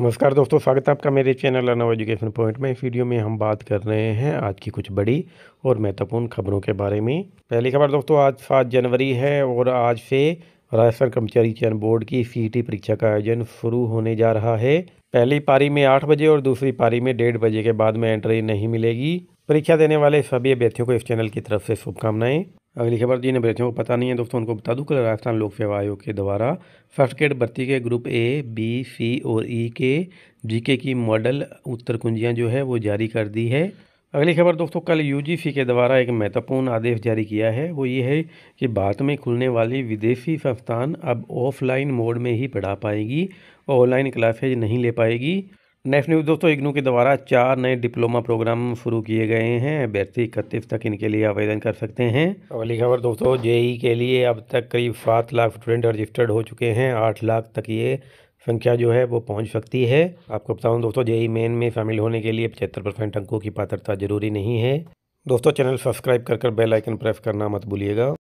नमस्कार दोस्तों स्वागत है आपका मेरे चैनल अनव एजुकेशन पॉइंट में इस वीडियो में हम बात कर रहे हैं आज की कुछ बड़ी और महत्वपूर्ण खबरों के बारे में पहली खबर दोस्तों आज सात जनवरी है और आज से राजस्थान कर्मचारी चयन बोर्ड की सी परीक्षा का आयोजन शुरू होने जा रहा है पहली पारी में आठ बजे और दूसरी पारी में डेढ़ बजे के बाद में एंट्री नहीं मिलेगी परीक्षा देने वाले सभी अभ्यर्थियों को इस चैनल की तरफ से शुभकामनाएं अगली खबर जिन अभ्यर्थियों को पता नहीं है दोस्तों उनको बता दूं कल राजस्थान लोक सेवा आयोग के द्वारा फर्स्ट ग्रेड भर्ती के ग्रुप ए बी सी और ई के जीके की मॉडल उत्तर कुंजियाँ जो है वो जारी कर दी है अगली खबर दोस्तों कल यूजीसी के द्वारा एक महत्वपूर्ण आदेश जारी किया है वो ये है कि भारत में खुलने वाली विदेशी संस्थान अब ऑफलाइन मोड में ही पढ़ा पाएगी ऑनलाइन क्लासेज नहीं ले पाएगी नेक्स्ट न्यूज़ दोस्तों इग्नू के द्वारा चार नए डिप्लोमा प्रोग्राम शुरू किए गए हैं अभ्यर्थी इकतीस तक इनके लिए आवेदन कर सकते हैं अगली खबर दोस्तों जेई के लिए अब तक करीब सात लाख स्टूडेंट रजिस्टर्ड हो चुके हैं आठ लाख तक ये संख्या जो है वो पहुंच सकती है आपको बताऊँ दोस्तों जेई मेन में शामिल होने के लिए पचहत्तर परसेंट अंकों की पात्रता जरूरी नहीं है दोस्तों चैनल सब्सक्राइब कर कर प्रेस करना मत भूलिएगा